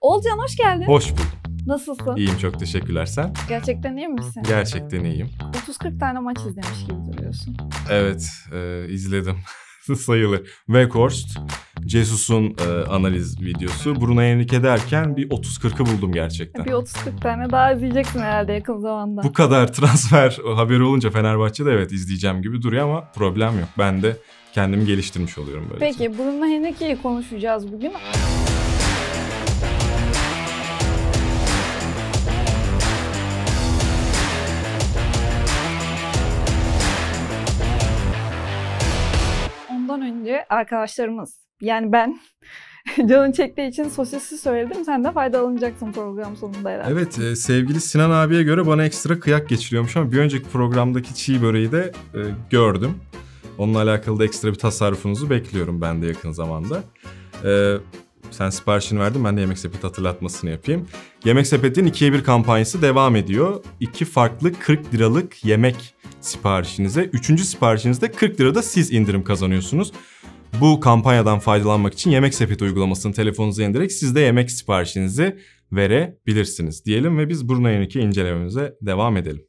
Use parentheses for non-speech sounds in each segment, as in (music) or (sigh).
Olcan hoş geldin. Hoş bulduk. Nasılsın? İyiyim çok teşekkürler. Sen? Gerçekten iyi misin? Gerçekten iyiyim. 30-40 tane maç izlemiş gibi duruyorsun. Evet e, izledim (laughs) sayılır. Weghorst, Jesus'un e, analiz videosu. Bruno Henrique derken bir 30-40'ı buldum gerçekten. Bir 30-40 tane daha izleyeceksin herhalde yakın zamanda. Bu kadar (laughs) transfer haberi olunca Fenerbahçe'de evet izleyeceğim gibi duruyor ama problem yok. Ben de kendimi geliştirmiş oluyorum böyle. Peki Bruno Henrique'yi konuşacağız bugün. ondan önce arkadaşlarımız yani ben (laughs) canın çektiği için sosisli söyledim. Sen de faydalanacaksın program sonunda herhalde. Evet e, sevgili Sinan abiye göre bana ekstra kıyak geçiriyormuş ama bir önceki programdaki çiğ böreği de e, gördüm. Onunla alakalı da ekstra bir tasarrufunuzu bekliyorum ben de yakın zamanda. E, sen siparişini verdin ben de Yemek Sepeti hatırlatmasını yapayım. Yemek Sepeti'nin ikiye bir kampanyası devam ediyor. İki farklı 40 liralık yemek siparişinize. Üçüncü siparişinizde 40 lirada siz indirim kazanıyorsunuz. Bu kampanyadan faydalanmak için Yemek Sepeti uygulamasını telefonunuza indirerek siz de yemek siparişinizi verebilirsiniz diyelim ve biz Bruno Henrique incelememize devam edelim.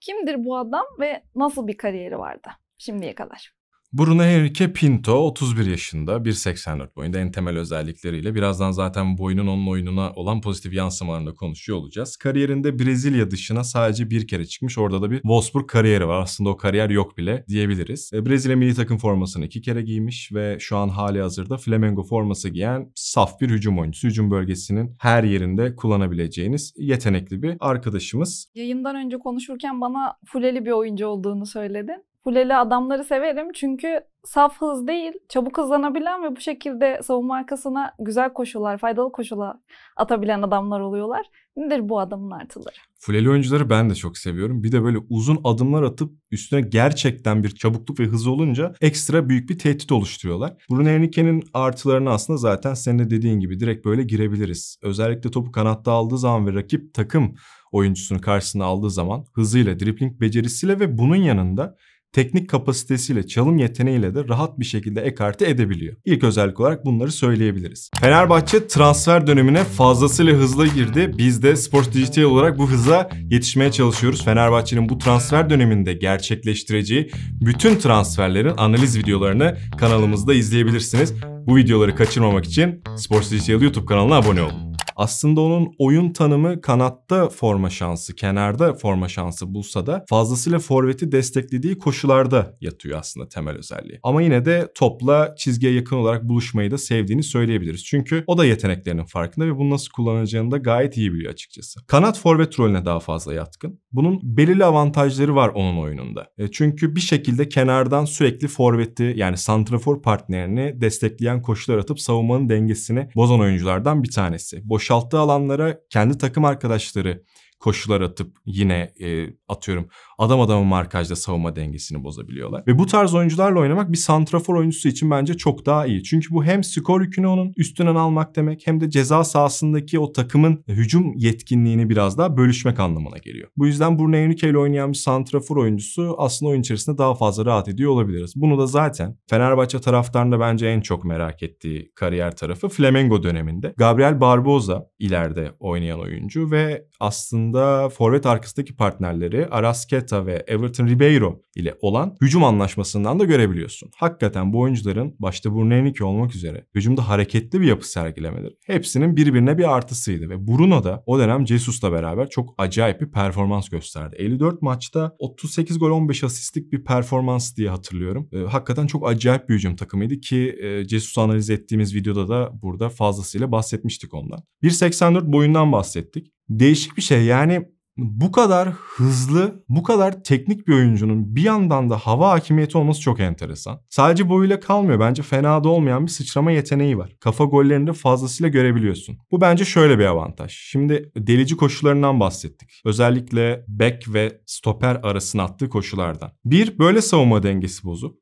Kimdir bu adam ve nasıl bir kariyeri vardı şimdiye kadar? Bruno Henrique Pinto 31 yaşında 1.84 boyunda en temel özellikleriyle birazdan zaten boyunun onun oyununa olan pozitif yansımalarında konuşuyor olacağız. Kariyerinde Brezilya dışına sadece bir kere çıkmış orada da bir Wolfsburg kariyeri var aslında o kariyer yok bile diyebiliriz. E, Brezilya milli takım formasını iki kere giymiş ve şu an hali hazırda Flamengo forması giyen saf bir hücum oyuncusu. Hücum bölgesinin her yerinde kullanabileceğiniz yetenekli bir arkadaşımız. Yayından önce konuşurken bana fuleli bir oyuncu olduğunu söyledin. Fuleli adamları severim çünkü saf hız değil, çabuk hızlanabilen ve bu şekilde savunma arkasına güzel koşular, faydalı koşular atabilen adamlar oluyorlar. Nedir bu adamın artıları? Fuleli oyuncuları ben de çok seviyorum. Bir de böyle uzun adımlar atıp üstüne gerçekten bir çabukluk ve hız olunca ekstra büyük bir tehdit oluşturuyorlar. Bruno Henrique'nin artılarını aslında zaten senin de dediğin gibi direkt böyle girebiliriz. Özellikle topu kanatta aldığı zaman ve rakip takım oyuncusunu karşısına aldığı zaman hızıyla, dripling becerisiyle ve bunun yanında teknik kapasitesiyle, çalım yeteneğiyle de rahat bir şekilde ekarte edebiliyor. İlk özellik olarak bunları söyleyebiliriz. Fenerbahçe transfer dönemine fazlasıyla hızlı girdi. Biz de Sports Digital olarak bu hıza yetişmeye çalışıyoruz. Fenerbahçe'nin bu transfer döneminde gerçekleştireceği bütün transferlerin analiz videolarını kanalımızda izleyebilirsiniz. Bu videoları kaçırmamak için Sports Digital YouTube kanalına abone olun. Aslında onun oyun tanımı kanatta forma şansı, kenarda forma şansı bulsa da fazlasıyla forveti desteklediği koşularda yatıyor aslında temel özelliği. Ama yine de topla çizgiye yakın olarak buluşmayı da sevdiğini söyleyebiliriz. Çünkü o da yeteneklerinin farkında ve bunu nasıl kullanacağını da gayet iyi biliyor açıkçası. Kanat forvet rolüne daha fazla yatkın. Bunun belirli avantajları var onun oyununda. E, çünkü bir şekilde kenardan sürekli forveti yani santrafor partnerini destekleyen koşular atıp savunmanın dengesini bozan oyunculardan bir tanesi. Boşalttığı alanlara kendi takım arkadaşları koşular atıp yine e, atıyorum adam adamın markajda savunma dengesini bozabiliyorlar. Ve bu tarz oyuncularla oynamak bir santrafor oyuncusu için bence çok daha iyi. Çünkü bu hem skor yükünü onun üstünden almak demek hem de ceza sahasındaki o takımın hücum yetkinliğini biraz daha bölüşmek anlamına geliyor. Bu yüzden Bruno Henrique ile oynayan bir santrafor oyuncusu aslında oyun içerisinde daha fazla rahat ediyor olabiliriz. Bunu da zaten Fenerbahçe taraftarında bence en çok merak ettiği kariyer tarafı Flamengo döneminde. Gabriel Barboza ileride oynayan oyuncu ve aslında sezonunda forvet arkasındaki partnerleri Arasqueta ve Everton Ribeiro ile olan hücum anlaşmasından da görebiliyorsun. Hakikaten bu oyuncuların başta Brunell'inki olmak üzere hücumda hareketli bir yapı sergilemeleri hepsinin birbirine bir artısıydı ve Bruno da o dönem Jesus'la beraber çok acayip bir performans gösterdi. 54 maçta 38 gol 15 asistlik bir performans diye hatırlıyorum. E, hakikaten çok acayip bir hücum takımıydı ki e, Jesus'u analiz ettiğimiz videoda da burada fazlasıyla bahsetmiştik ondan. 1.84 boyundan bahsettik değişik bir şey. Yani bu kadar hızlı, bu kadar teknik bir oyuncunun bir yandan da hava hakimiyeti olması çok enteresan. Sadece boyuyla kalmıyor. Bence fena da olmayan bir sıçrama yeteneği var. Kafa gollerinde fazlasıyla görebiliyorsun. Bu bence şöyle bir avantaj. Şimdi delici koşularından bahsettik. Özellikle back ve stoper arasına attığı koşulardan. Bir, böyle savunma dengesi bozup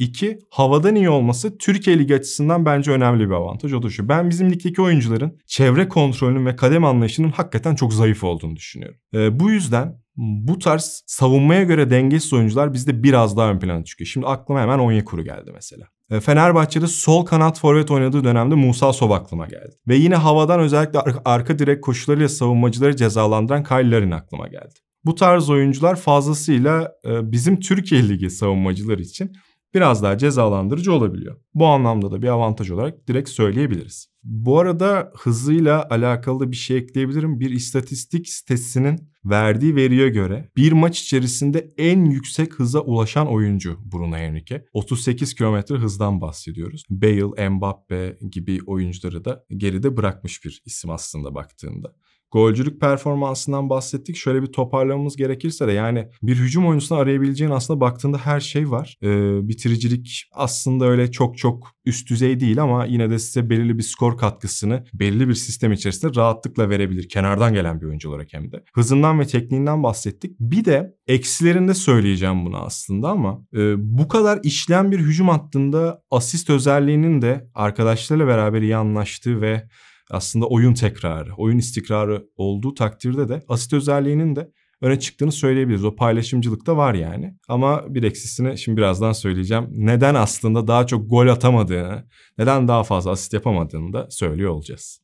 İki Havadan iyi olması Türkiye Ligi açısından bence önemli bir avantaj. O da şu. Ben bizim ligdeki oyuncuların çevre kontrolünün ve kadem anlayışının hakikaten çok zayıf olduğunu düşünüyorum. E, bu yüzden bu tarz savunmaya göre dengesiz oyuncular bizde biraz daha ön plana çıkıyor. Şimdi aklıma hemen Onyekuru geldi mesela. Ee, Fenerbahçe'de sol kanat forvet oynadığı dönemde Musa Sob aklıma geldi. Ve yine havadan özellikle arka direk koşularıyla savunmacıları cezalandıran Kyle aklıma geldi. Bu tarz oyuncular fazlasıyla e, bizim Türkiye Ligi savunmacıları için biraz daha cezalandırıcı olabiliyor. Bu anlamda da bir avantaj olarak direkt söyleyebiliriz. Bu arada hızıyla alakalı bir şey ekleyebilirim. Bir istatistik sitesinin verdiği veriye göre bir maç içerisinde en yüksek hıza ulaşan oyuncu Bruno Henrique. 38 km hızdan bahsediyoruz. Bale, Mbappe gibi oyuncuları da geride bırakmış bir isim aslında baktığında golcülük performansından bahsettik. Şöyle bir toparlamamız gerekirse de yani bir hücum oyuncusuna arayabileceğin aslında baktığında her şey var. Ee, bitiricilik aslında öyle çok çok üst düzey değil ama yine de size belirli bir skor katkısını belirli bir sistem içerisinde rahatlıkla verebilir. Kenardan gelen bir oyuncu olarak hem de. Hızından ve tekniğinden bahsettik. Bir de eksilerinde söyleyeceğim bunu aslında ama e, bu kadar işleyen bir hücum hattında asist özelliğinin de arkadaşlarıyla beraber iyi anlaştığı ve aslında oyun tekrarı, oyun istikrarı olduğu takdirde de asit özelliğinin de öne çıktığını söyleyebiliriz. O paylaşımcılık da var yani. Ama bir eksisini şimdi birazdan söyleyeceğim. Neden aslında daha çok gol atamadığını, neden daha fazla asist yapamadığını da söylüyor olacağız.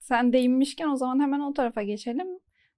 Sen değinmişken o zaman hemen o tarafa geçelim.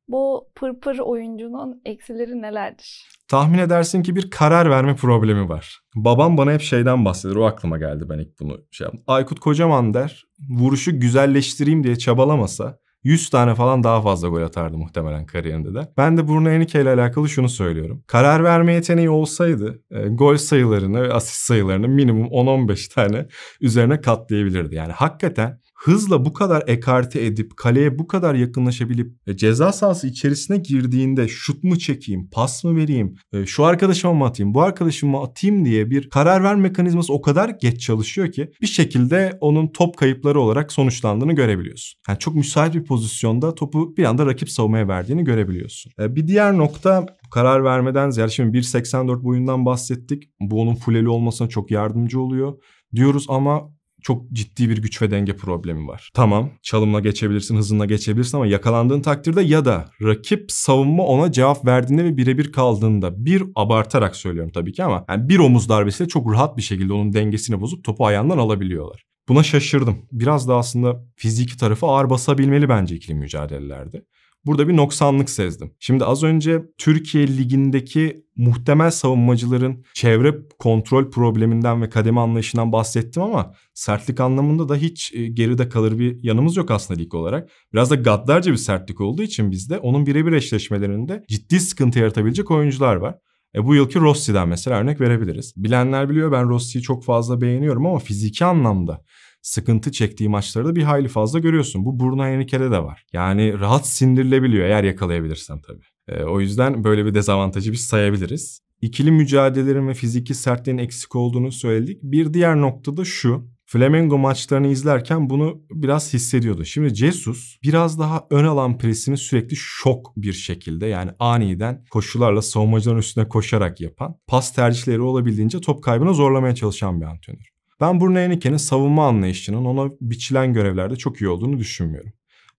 Bu pırpır oyuncunun eksileri nelerdir? Tahmin edersin ki bir karar verme problemi var. Babam bana hep şeyden bahseder. O aklıma geldi ben ilk bunu şey yaptım. Aykut Kocaman der vuruşu güzelleştireyim diye çabalamasa 100 tane falan daha fazla gol atardı muhtemelen kariyerinde de. Ben de Bruno Henrique ile alakalı şunu söylüyorum. Karar verme yeteneği olsaydı e, gol sayılarını, asist sayılarını minimum 10-15 tane üzerine katlayabilirdi. Yani hakikaten hızla bu kadar ekarte edip kaleye bu kadar yakınlaşabilip e, ceza sahası içerisine girdiğinde şut mu çekeyim, pas mı vereyim, e, şu arkadaşıma mı atayım, bu arkadaşıma atayım diye bir karar verme mekanizması o kadar geç çalışıyor ki bir şekilde onun top kayıpları olarak sonuçlandığını görebiliyorsun. Yani çok müsait bir pozisyonda topu bir anda rakip savunmaya verdiğini görebiliyorsun. E, bir diğer nokta karar vermeden ziyade şimdi 1.84 boyundan bahsettik. Bu onun fulleli olmasına çok yardımcı oluyor diyoruz ama çok ciddi bir güç ve denge problemi var. Tamam çalımla geçebilirsin, hızınla geçebilirsin ama yakalandığın takdirde ya da rakip savunma ona cevap verdiğinde ve birebir kaldığında bir abartarak söylüyorum tabii ki ama yani bir omuz darbesiyle çok rahat bir şekilde onun dengesini bozup topu ayağından alabiliyorlar. Buna şaşırdım. Biraz da aslında fiziki tarafı ağır basabilmeli bence ikili mücadelelerde. Burada bir noksanlık sezdim. Şimdi az önce Türkiye Ligi'ndeki muhtemel savunmacıların çevre kontrol probleminden ve kademe anlayışından bahsettim ama sertlik anlamında da hiç e, geride kalır bir yanımız yok aslında lig olarak. Biraz da gaddarca bir sertlik olduğu için bizde onun birebir eşleşmelerinde ciddi sıkıntı yaratabilecek oyuncular var. E, bu yılki Rossi'den mesela örnek verebiliriz. Bilenler biliyor ben Rossi'yi çok fazla beğeniyorum ama fiziki anlamda sıkıntı çektiği maçlarda bir hayli fazla görüyorsun. Bu Bruno Henrique'de de var. Yani rahat sindirilebiliyor eğer yakalayabilirsen tabii. E, o yüzden böyle bir dezavantajı biz sayabiliriz. İkili mücadelelerin ve fiziki sertliğin eksik olduğunu söyledik. Bir diğer nokta da şu. Flamengo maçlarını izlerken bunu biraz hissediyordu. Şimdi Jesus biraz daha ön alan presini sürekli şok bir şekilde yani aniden koşularla savunmacıların üstüne koşarak yapan, pas tercihleri olabildiğince top kaybına zorlamaya çalışan bir antrenör. Ben Bruno Henrique'nin savunma anlayışının ona biçilen görevlerde çok iyi olduğunu düşünmüyorum.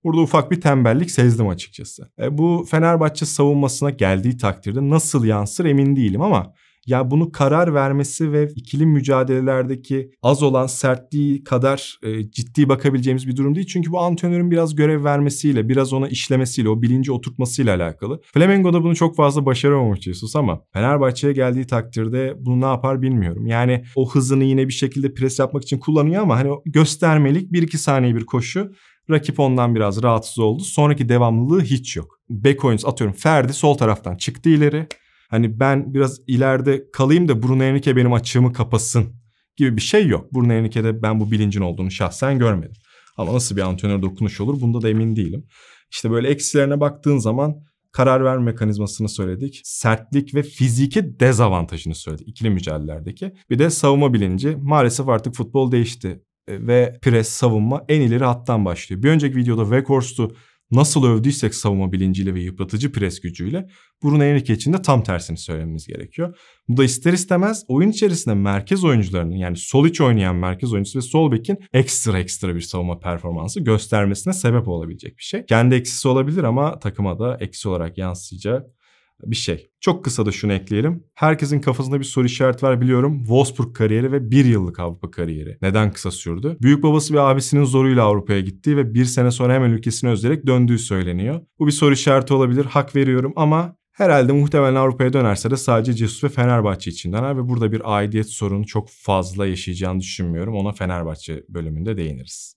Burada ufak bir tembellik sezdim açıkçası. E, bu Fenerbahçe savunmasına geldiği takdirde nasıl yansır emin değilim ama ya bunu karar vermesi ve ikili mücadelelerdeki az olan sertliği kadar e, ciddi bakabileceğimiz bir durum değil. Çünkü bu antrenörün biraz görev vermesiyle, biraz ona işlemesiyle, o bilinci oturtmasıyla alakalı. da bunu çok fazla başaramamış Jesus ama Fenerbahçe'ye geldiği takdirde bunu ne yapar bilmiyorum. Yani o hızını yine bir şekilde pres yapmak için kullanıyor ama hani göstermelik 1-2 saniye bir koşu Rakip ondan biraz rahatsız oldu. Sonraki devamlılığı hiç yok. Back oyuncusu atıyorum Ferdi sol taraftan çıktı ileri hani ben biraz ileride kalayım da Bruno Henrique benim açığımı kapasın gibi bir şey yok. Bruno Henrique'de ben bu bilincin olduğunu şahsen görmedim. Ama nasıl bir antrenör dokunuş olur bunda da emin değilim. İşte böyle eksilerine baktığın zaman karar verme mekanizmasını söyledik. Sertlik ve fiziki dezavantajını söyledik ikili mücadelelerdeki. Bir de savunma bilinci. Maalesef artık futbol değişti e, ve pres savunma en ileri hattan başlıyor. Bir önceki videoda Weghorst'u nasıl övdüysek savunma bilinciyle ve yıpratıcı pres gücüyle Bruno Henrique için de tam tersini söylememiz gerekiyor. Bu da ister istemez oyun içerisinde merkez oyuncularının yani sol iç oynayan merkez oyuncusu ve sol bekin ekstra ekstra bir savunma performansı göstermesine sebep olabilecek bir şey. Kendi eksisi olabilir ama takıma da eksi olarak yansıyacak bir şey. Çok kısa da şunu ekleyelim. Herkesin kafasında bir soru işareti var biliyorum. Wolfsburg kariyeri ve bir yıllık Avrupa kariyeri. Neden kısa sürdü? Büyük babası ve abisinin zoruyla Avrupa'ya gittiği ve bir sene sonra hemen ülkesine özleyerek döndüğü söyleniyor. Bu bir soru işareti olabilir. Hak veriyorum ama Herhalde muhtemelen Avrupa'ya dönerse de sadece Jesus ve Fenerbahçe için döner ve burada bir aidiyet sorunu çok fazla yaşayacağını düşünmüyorum. Ona Fenerbahçe bölümünde değiniriz.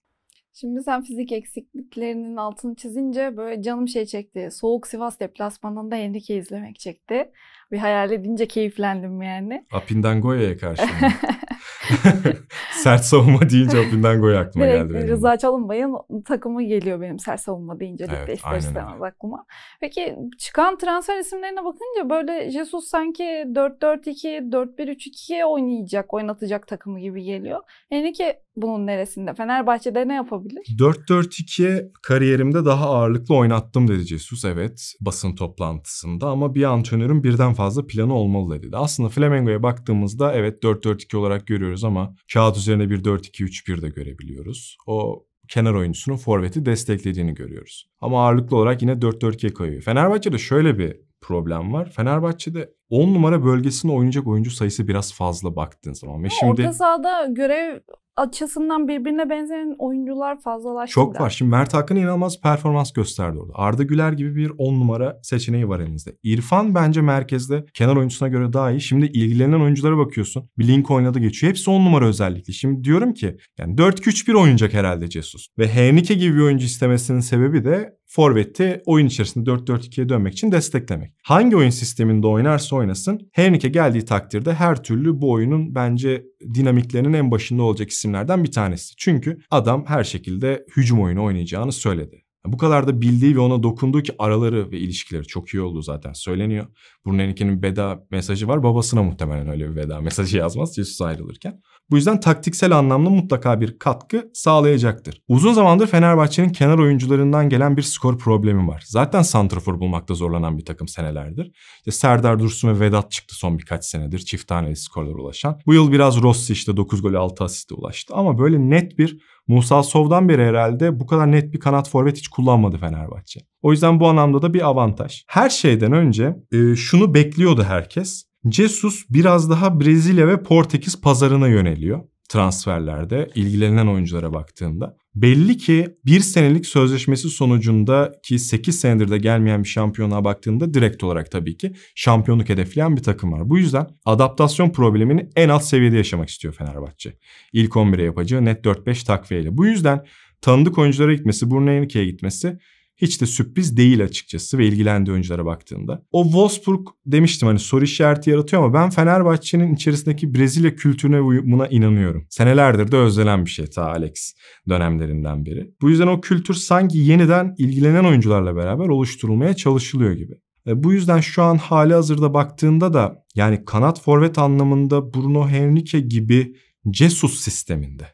Şimdi sen fizik eksikliklerinin altını çizince böyle canım şey çekti. Soğuk Sivas deplasmanında Henrique izlemek çekti. Bir hayal edince keyiflendim yani. Apindangoya'ya karşı. (laughs) (laughs) sert savunma deyince Opin'den gol aklıma evet, geldi benim. Rıza Çalınbay'ın takımı geliyor benim sert savunma deyince evet, ligde ister istemez aklıma. Peki çıkan transfer isimlerine bakınca böyle Jesus sanki 4-4-2, 1 3 2 oynayacak, oynatacak takımı gibi geliyor. Yani ki bunun neresinde? Fenerbahçe'de ne yapabilir? 4-4-2 kariyerimde daha ağırlıklı oynattım dedi Jesus evet basın toplantısında ama bir antrenörün birden fazla planı olmalı dedi. Aslında Flamengo'ya baktığımızda evet 4-4-2 olarak görüyoruz görüyoruz ama kağıt üzerine bir 4-2-3-1 de görebiliyoruz. O kenar oyuncusunun forveti desteklediğini görüyoruz. Ama ağırlıklı olarak yine 4-4-2'ye kayıyor. Fenerbahçe'de şöyle bir problem var. Fenerbahçe'de 10 numara bölgesinde oynayacak oyuncu sayısı biraz fazla baktığın zaman. Ve şimdi... Orta sahada görev açısından birbirine benzeyen oyuncular fazlalaştı. Çok var. Şimdi Mert Hakan inanılmaz performans gösterdi orada. Arda Güler gibi bir 10 numara seçeneği var elinizde. İrfan bence merkezde kenar oyuncusuna göre daha iyi. Şimdi ilgilenen oyunculara bakıyorsun. Bir link oynadı geçiyor. Hepsi 10 numara özellikli. Şimdi diyorum ki yani 4-2-3-1 oynayacak herhalde Cesus. Ve Henrique gibi bir oyuncu istemesinin sebebi de forveti oyun içerisinde 4-4-2'ye dönmek için desteklemek. Hangi oyun sisteminde oynarsa oynasın Henrique geldiği takdirde her türlü bu oyunun bence dinamiklerinin en başında olacak isimlerden bir tanesi. Çünkü adam her şekilde hücum oyunu oynayacağını söyledi. Bu kadar da bildiği ve ona dokunduğu ki araları ve ilişkileri çok iyi oldu zaten söyleniyor. Bruno Henrique'nin veda mesajı var. Babasına muhtemelen öyle bir veda mesajı yazmaz Jesus ayrılırken. Bu yüzden taktiksel anlamda mutlaka bir katkı sağlayacaktır. Uzun zamandır Fenerbahçe'nin kenar oyuncularından gelen bir skor problemi var. Zaten santrafor bulmakta zorlanan bir takım senelerdir. İşte Serdar Dursun ve Vedat çıktı son birkaç senedir çift taneli skorlara ulaşan. Bu yıl biraz Rossi işte 9 gol 6 asiste ulaştı ama böyle net bir Musa Sov'dan beri herhalde bu kadar net bir kanat forvet hiç kullanmadı Fenerbahçe. O yüzden bu anlamda da bir avantaj. Her şeyden önce e, şunu bekliyordu herkes. Cesus biraz daha Brezilya ve Portekiz pazarına yöneliyor transferlerde ilgilenen oyunculara baktığımda. Belli ki bir senelik sözleşmesi sonucunda ki 8 senedir de gelmeyen bir şampiyona baktığında direkt olarak tabii ki şampiyonluk hedefleyen bir takım var. Bu yüzden adaptasyon problemini en alt seviyede yaşamak istiyor Fenerbahçe. İlk 11'e yapacağı net 4-5 takviyeyle. Bu yüzden tanıdık oyunculara gitmesi, Bruno Henrique'ye gitmesi hiç de sürpriz değil açıkçası ve ilgilendiği oyunculara baktığında. O Wolfsburg demiştim hani soru işareti yaratıyor ama ben Fenerbahçe'nin içerisindeki Brezilya kültürüne uyumuna inanıyorum. Senelerdir de özlenen bir şey ta Alex dönemlerinden beri. Bu yüzden o kültür sanki yeniden ilgilenen oyuncularla beraber oluşturulmaya çalışılıyor gibi. E, bu yüzden şu an hali hazırda baktığında da yani kanat forvet anlamında Bruno Henrique gibi Cesus sisteminde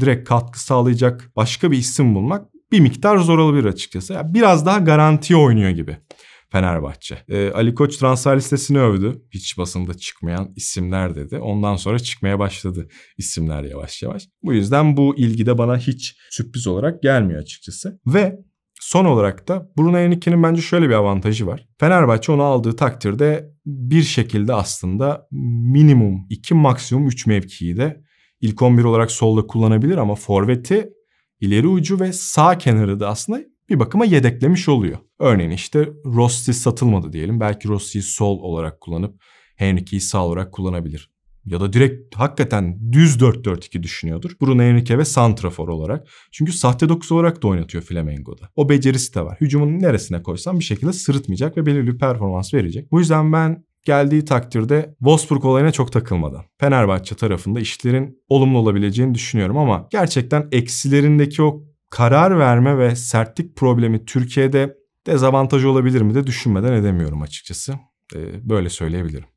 direkt katkı sağlayacak başka bir isim bulmak bir miktar zor olabilir açıkçası. Yani biraz daha garantiye oynuyor gibi. Fenerbahçe. Ee, Ali Koç transfer listesini övdü. Hiç basında çıkmayan isimler dedi. Ondan sonra çıkmaya başladı isimler yavaş yavaş. Bu yüzden bu ilgi de bana hiç sürpriz olarak gelmiyor açıkçası. Ve son olarak da Bruno Henrique'nin bence şöyle bir avantajı var. Fenerbahçe onu aldığı takdirde bir şekilde aslında minimum 2 maksimum 3 mevkiyi de ilk 11 olarak solda kullanabilir ama forveti ileri ucu ve sağ kenarı da aslında bir bakıma yedeklemiş oluyor. Örneğin işte Rossi satılmadı diyelim. Belki Rossi'yi sol olarak kullanıp Henrique'yi sağ olarak kullanabilir. Ya da direkt hakikaten düz 4-4-2 düşünüyordur. Bruno Henrique ve Santrafor olarak. Çünkü sahte 9 olarak da oynatıyor Flamengo'da. O becerisi de var. Hücumun neresine koysam bir şekilde sırıtmayacak ve belirli bir performans verecek. Bu yüzden ben geldiği takdirde Wolfsburg olayına çok takılmadan Fenerbahçe tarafında işlerin olumlu olabileceğini düşünüyorum ama gerçekten eksilerindeki o karar verme ve sertlik problemi Türkiye'de dezavantajı olabilir mi de düşünmeden edemiyorum açıkçası. Ee, böyle söyleyebilirim.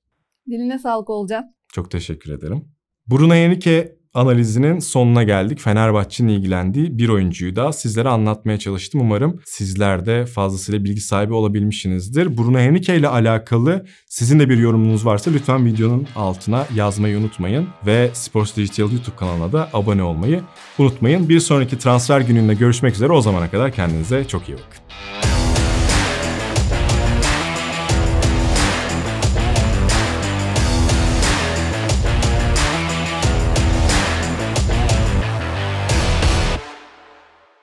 Diline sağlık Olcan. Çok teşekkür ederim. Bruno Henrique analizinin sonuna geldik. Fenerbahçe'nin ilgilendiği bir oyuncuyu da sizlere anlatmaya çalıştım. Umarım sizler de fazlasıyla bilgi sahibi olabilmişsinizdir. Bruno Henrique ile alakalı sizin de bir yorumunuz varsa lütfen videonun altına yazmayı unutmayın. Ve Sports Digital YouTube kanalına da abone olmayı unutmayın. Bir sonraki transfer gününde görüşmek üzere. O zamana kadar kendinize çok iyi bakın.